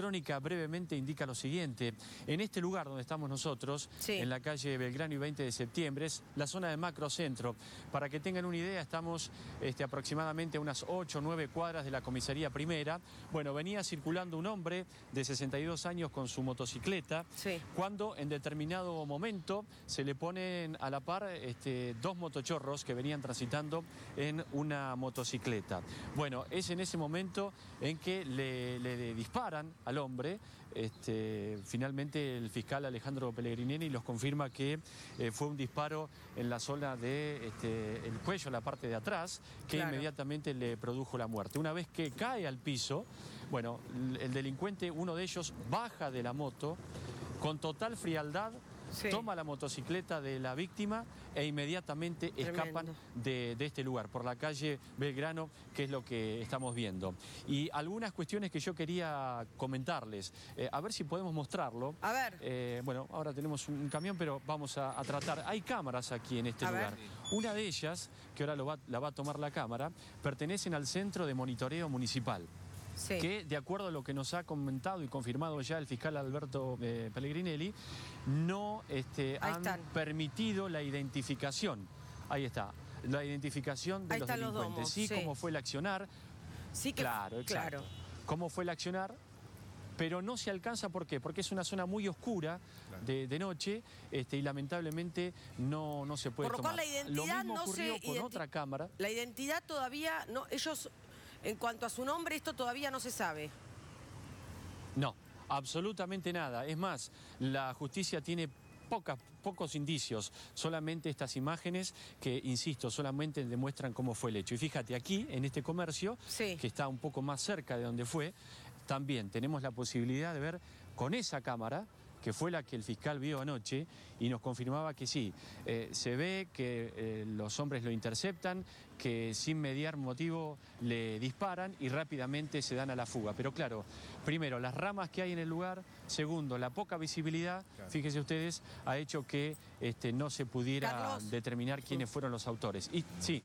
crónica brevemente indica lo siguiente. En este lugar donde estamos nosotros, en la calle Belgrano y 20 de septiembre, es la zona de macrocentro. Para que tengan una idea, estamos este, aproximadamente a unas 8 o 9 cuadras de la comisaría primera. Bueno, venía circulando un hombre de 62 años con su motocicleta, cuando en determinado momento se le ponen a la par este, dos motochorros que venían transitando en una motocicleta. Bueno, es en ese momento en que le, le disparan a al hombre. Este, finalmente el fiscal Alejandro Pellegrinini los confirma que eh, fue un disparo en la zona de este, cuello, la parte de atrás, que inmediatamente le produjo la muerte. Una vez que cae al piso, bueno, el delincuente, uno de ellos, baja de la moto con total frialdad toma la motocicleta de la víctima e inmediatamente escapan de, este lugar, por la calle Belgrano, que es lo que estamos viendo. Y algunas cuestiones que yo quería comentarles, eh, a ver si podemos mostrarlo. A ver. Eh, bueno, ahora tenemos un camión, pero vamos a, tratar. Hay cámaras aquí en este lugar. Una de ellas, que ahora la va a tomar la cámara, pertenecen al Centro de Monitoreo Municipal que de acuerdo a lo que nos ha comentado y confirmado ya el fiscal Alberto eh, Pellegrinelli, no este, han permitido la identificación. Ahí está, la identificación de los delincuentes. sí, cómo fue el accionar. Sí claro, exacto. claro. Cómo fue el accionar, pero no se alcanza, ¿por qué? Porque es una zona muy oscura de, noche este, y lamentablemente no, no se puede Por lo tomar. cual la identidad no se con otra cámara. La identidad todavía, no, ellos en cuanto a su nombre, esto todavía no se sabe. No, absolutamente nada. Es más, la justicia tiene pocos indicios, solamente estas imágenes que, insisto, solamente demuestran cómo fue el hecho. Y fíjate, aquí, en este comercio, que está un poco más cerca de donde fue, también tenemos la posibilidad de ver con esa cámara que fue la que el fiscal vio anoche y nos confirmaba que sí. Eh, se ve que eh, los hombres lo interceptan, que sin mediar motivo le disparan y rápidamente se dan a la fuga. Pero claro, primero, las ramas que hay en el lugar, segundo, la poca visibilidad, fíjense ustedes, ha hecho que este, no se pudiera determinar quiénes fueron los autores. Y sí.